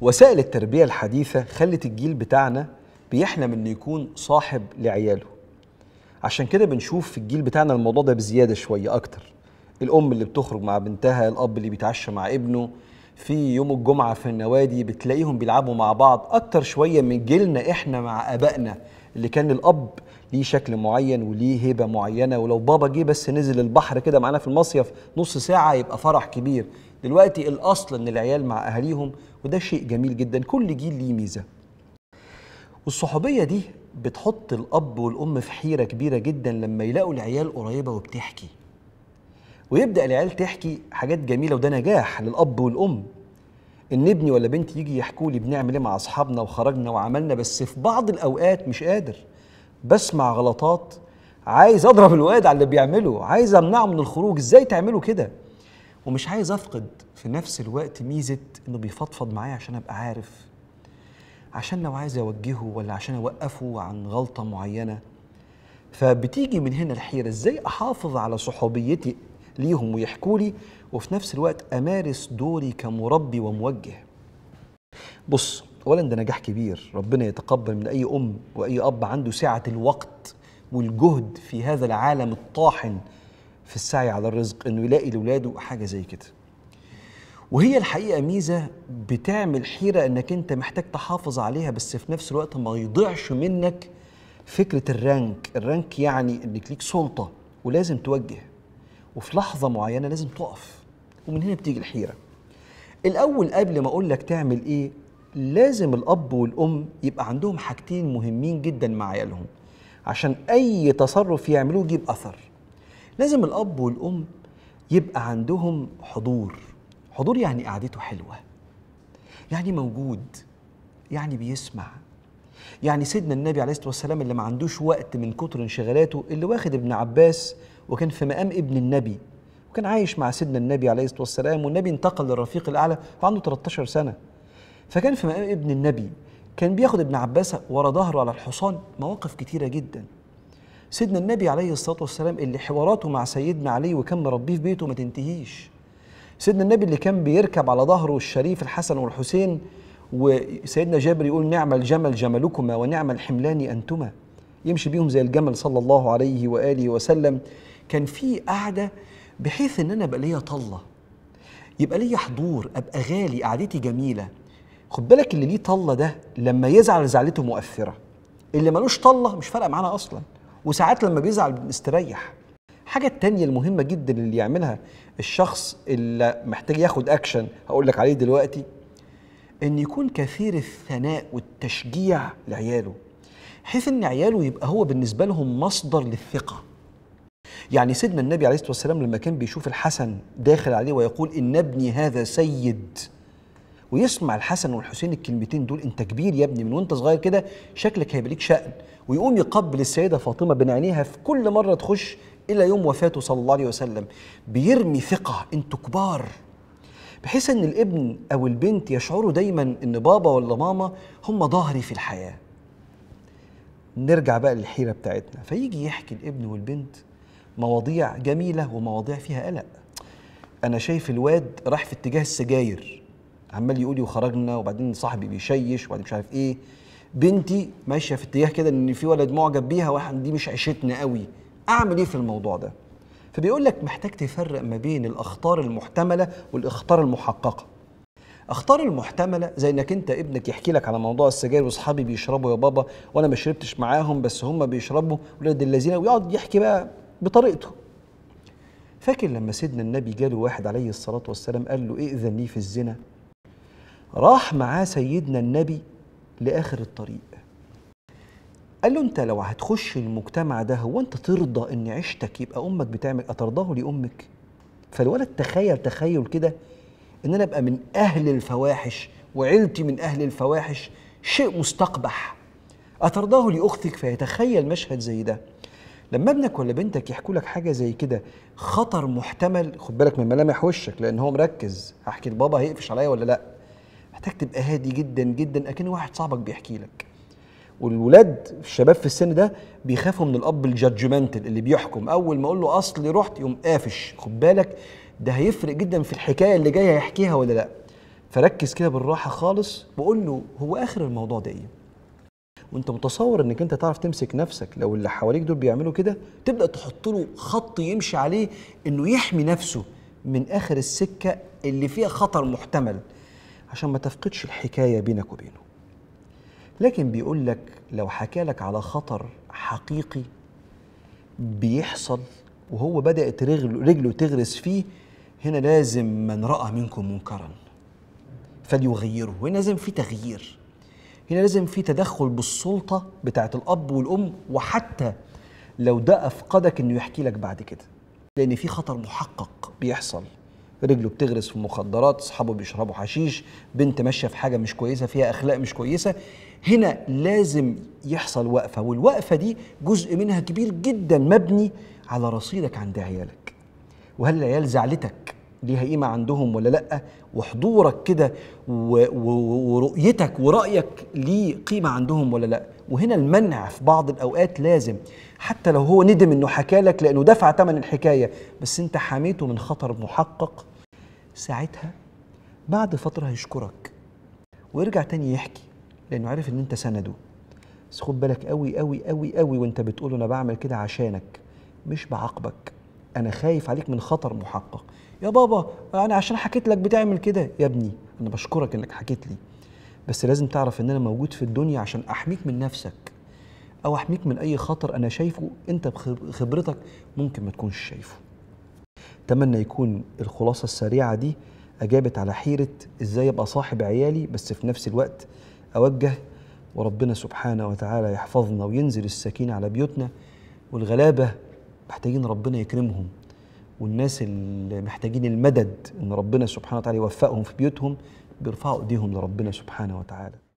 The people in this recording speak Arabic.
وسائل التربية الحديثة خلت الجيل بتاعنا بيحلم انه يكون صاحب لعياله عشان كده بنشوف في الجيل بتاعنا الموضوع ده بزيادة شوية أكتر الأم اللي بتخرج مع بنتها الأب اللي بيتعشى مع ابنه في يوم الجمعة في النوادي بتلاقيهم بيلعبوا مع بعض أكتر شوية من جيلنا إحنا مع آبائنا اللي كان الأب ليه شكل معين وليه هيبة معينة ولو بابا جه بس نزل البحر كده معانا في المصيف نص ساعة يبقى فرح كبير دلوقتي الاصل ان العيال مع اهاليهم وده شيء جميل جدا كل جيل ليه ميزه والصحوبيه دي بتحط الاب والام في حيره كبيره جدا لما يلاقوا العيال قريبه وبتحكي ويبدا العيال تحكي حاجات جميله وده نجاح للاب والام ان ابني ولا بنتي يجي يحكوا لي بنعمل ايه مع اصحابنا وخرجنا وعملنا بس في بعض الاوقات مش قادر بسمع غلطات عايز اضرب الواد على اللي بيعمله عايز امنعه من الخروج ازاي تعملوا كده ومش عايز افقد في نفس الوقت ميزه انه بيفضفض معايا عشان ابقى عارف عشان لو عايز اوجهه ولا عشان اوقفه عن غلطه معينه فبتيجي من هنا الحيره ازاي احافظ على صحوبيتي ليهم ويحكوا لي وفي نفس الوقت امارس دوري كمربي وموجه بص اولا ده نجاح كبير ربنا يتقبل من اي ام واي اب عنده سعه الوقت والجهد في هذا العالم الطاحن في السعي على الرزق انه يلاقي لاولاده حاجه زي كده وهي الحقيقه ميزه بتعمل حيره انك انت محتاج تحافظ عليها بس في نفس الوقت ما يضيعش منك فكره الرانك الرانك يعني انك ليك سلطه ولازم توجه وفي لحظه معينه لازم تقف ومن هنا بتيجي الحيره الاول قبل ما اقول لك تعمل ايه لازم الاب والام يبقى عندهم حاجتين مهمين جدا مع عيالهم عشان اي تصرف يعملوه يجيب اثر لازم الاب والام يبقى عندهم حضور حضور يعني قعدته حلوه يعني موجود يعني بيسمع يعني سيدنا النبي عليه الصلاه والسلام اللي ما عندوش وقت من كتر انشغالاته اللي واخد ابن عباس وكان في مقام ابن النبي وكان عايش مع سيدنا النبي عليه الصلاه والسلام والنبي انتقل للرفيق الاعلى وعنده 13 سنه فكان في مقام ابن النبي كان بياخد ابن عباس ورا ظهره على الحصان مواقف كتيره جدا سيدنا النبي عليه الصلاة والسلام اللي حواراته مع سيدنا علي وكان مربيه في بيته ما تنتهيش سيدنا النبي اللي كان بيركب على ظهره الشريف الحسن والحسين وسيدنا جابر يقول نعم الجمل جملكما ونعم الحملان أنتما يمشي بيهم زي الجمل صلى الله عليه وآله وسلم كان في قعدة بحيث ان انا ابقى ليا طله يبقى ليا حضور ابقى غالي قعدتي جميله خد بالك اللي ليه طله ده لما يزعل زعلته مؤثره اللي ملوش طله مش فارقه معانا اصلا وساعات لما بيزعل بيستريح الحاجة التانية المهمة جدا اللي يعملها الشخص اللي محتاج ياخد أكشن هقول لك عليه دلوقتي إن يكون كثير الثناء والتشجيع لعياله بحيث إن عياله يبقى هو بالنسبة لهم مصدر للثقة يعني سيدنا النبي عليه الصلاة والسلام لما كان بيشوف الحسن داخل عليه ويقول إن ابني هذا سيد ويسمع الحسن والحسين الكلمتين دول انت كبير يا ابني من وانت صغير كده شكلك هيبقى ليك شأن ويقوم يقبل السيدة فاطمة بين عينيها في كل مرة تخش إلى يوم وفاته صلى الله عليه وسلم بيرمي ثقة انتوا كبار بحيث ان الابن او البنت يشعروا دايما ان بابا ولا ماما هم ظهري في الحياه نرجع بقى للحيره بتاعتنا فيجي يحكي الابن والبنت مواضيع جميله ومواضيع فيها قلق انا شايف الواد راح في اتجاه السجاير عمال يقول وخرجنا وبعدين صاحبي بيشيش وبعدين مش عارف ايه بنتي ماشيه في اتجاه كده ان في ولد معجب بيها واحد دي مش عيشتنا قوي اعمل ايه في الموضوع ده فبيقول لك محتاج تفرق ما بين الاخطار المحتمله والاخطار المحققه اخطار المحتمله زي انك انت ابنك يحكي لك على موضوع السجاير واصحابي بيشربوا يا بابا وانا ما شربتش معاهم بس هم بيشربوا ولاد الذين ويقعد يحكي بقى بطريقته فاكر لما سيدنا النبي جاله واحد عليه الصلاه والسلام قال له ائذن لي في الزنا راح معاه سيدنا النبي لآخر الطريق قال له انت لو هتخش المجتمع ده هو انت ترضى ان عيشتك يبقى امك بتعمل إيه؟ اترضاه لامك فالولد تخيل تخيل كده ان انا ابقى من اهل الفواحش وعيلتي من اهل الفواحش شيء مستقبح اترضاه لاختك فيتخيل مشهد زي ده لما ابنك ولا بنتك يحكوا لك حاجه زي كده خطر محتمل خد بالك من ملامح وشك لان هو مركز هحكي لبابا هيقفش عليا ولا لا محتاج تبقى هادي جدا جدا اكن واحد صاحبك بيحكي لك والولاد الشباب في السن ده بيخافوا من الاب الجادجمنتال اللي بيحكم اول ما اقول له اصل رحت يقوم قافش خد بالك ده هيفرق جدا في الحكايه اللي جايه هيحكيها ولا لا فركز كده بالراحه خالص بقول له هو اخر الموضوع ده ايه وانت متصور انك انت تعرف تمسك نفسك لو اللي حواليك دول بيعملوا كده تبدا تحط له خط يمشي عليه انه يحمي نفسه من اخر السكه اللي فيها خطر محتمل عشان ما تفقدش الحكاية بينك وبينه لكن بيقول لك لو حكى لك على خطر حقيقي بيحصل وهو بدأت رجله, رجله تغرس فيه هنا لازم من رأى منكم منكرا فليغيره هنا لازم في تغيير هنا لازم في تدخل بالسلطة بتاعة الأب والأم وحتى لو ده أفقدك إنه يحكي لك بعد كده لأن في خطر محقق بيحصل رجله بتغرس في مخدرات اصحابه بيشربوا حشيش بنت ماشيه في حاجه مش كويسه فيها اخلاق مش كويسه هنا لازم يحصل وقفه والوقفه دي جزء منها كبير جدا مبني على رصيدك عند عيالك وهل العيال زعلتك ليها قيمه عندهم ولا لا وحضورك كده ورؤيتك ورايك ليه قيمه عندهم ولا لا وهنا المنع في بعض الاوقات لازم حتى لو هو ندم انه حكى لك لانه دفع ثمن الحكايه بس انت حميته من خطر محقق ساعتها بعد فتره هيشكرك ويرجع تاني يحكي لانه عارف ان انت سنده بس خد بالك قوي قوي قوي قوي وانت بتقول انا بعمل كده عشانك مش بعاقبك انا خايف عليك من خطر محقق يا بابا انا عشان حكيت لك بتعمل كده يا ابني انا بشكرك انك حكيت لي بس لازم تعرف ان انا موجود في الدنيا عشان احميك من نفسك او احميك من اي خطر انا شايفه انت بخبرتك ممكن ما تكونش شايفه اتمنى يكون الخلاصه السريعه دي اجابت على حيره ازاي ابقى صاحب عيالي بس في نفس الوقت اوجه وربنا سبحانه وتعالى يحفظنا وينزل السكينه على بيوتنا والغلابه محتاجين ربنا يكرمهم والناس اللي محتاجين المدد ان ربنا سبحانه وتعالى يوفقهم في بيوتهم بيرفعوا ايديهم لربنا سبحانه وتعالى